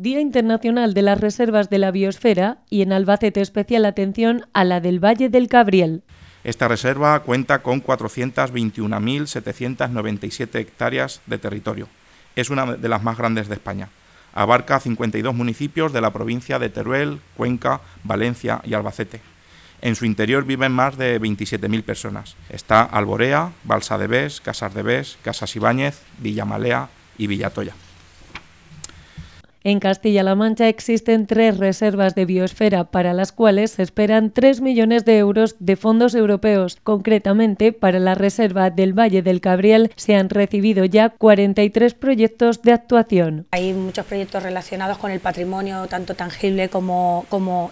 Día Internacional de las Reservas de la Biosfera y en Albacete especial atención a la del Valle del Cabriel. Esta reserva cuenta con 421.797 hectáreas de territorio. Es una de las más grandes de España. Abarca 52 municipios de la provincia de Teruel, Cuenca, Valencia y Albacete. En su interior viven más de 27.000 personas. Está Alborea, Balsa de Casas de Bes, Casas Ibáñez, Villamalea y Villatoya. En Castilla-La Mancha existen tres reservas de biosfera para las cuales se esperan 3 millones de euros de fondos europeos. Concretamente, para la reserva del Valle del Cabriel se han recibido ya 43 proyectos de actuación. Hay muchos proyectos relacionados con el patrimonio tanto tangible como,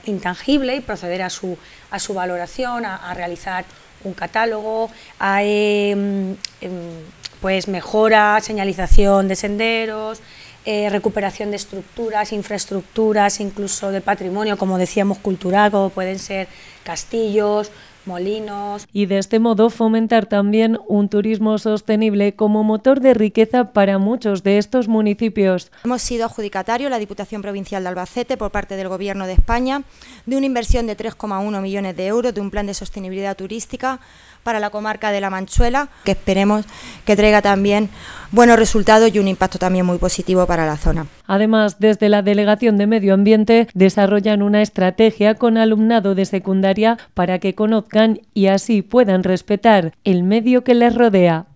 intangible y proceder a su, a su valoración, a, realizar un catálogo, a em, em, pues mejora, señalización de senderos, eh, recuperación de estructuras, infraestructuras, incluso de patrimonio, como decíamos, cultural, como pueden ser castillos, molinos. Y de este modo fomentar también un turismo sostenible como motor de riqueza para muchos de estos municipios. Hemos sido adjudicatario la Diputación Provincial de Albacete, por parte del Gobierno de España, de una inversión de 3,1 millones de euros de un plan de sostenibilidad turística para la comarca de La Manchuela, que esperemos que traiga también buenos resultados y un impacto también muy positivo para la zona. Además, desde la Delegación de Medio Ambiente desarrollan una estrategia con alumnado de secundaria para que conozcan y así puedan respetar el medio que les rodea.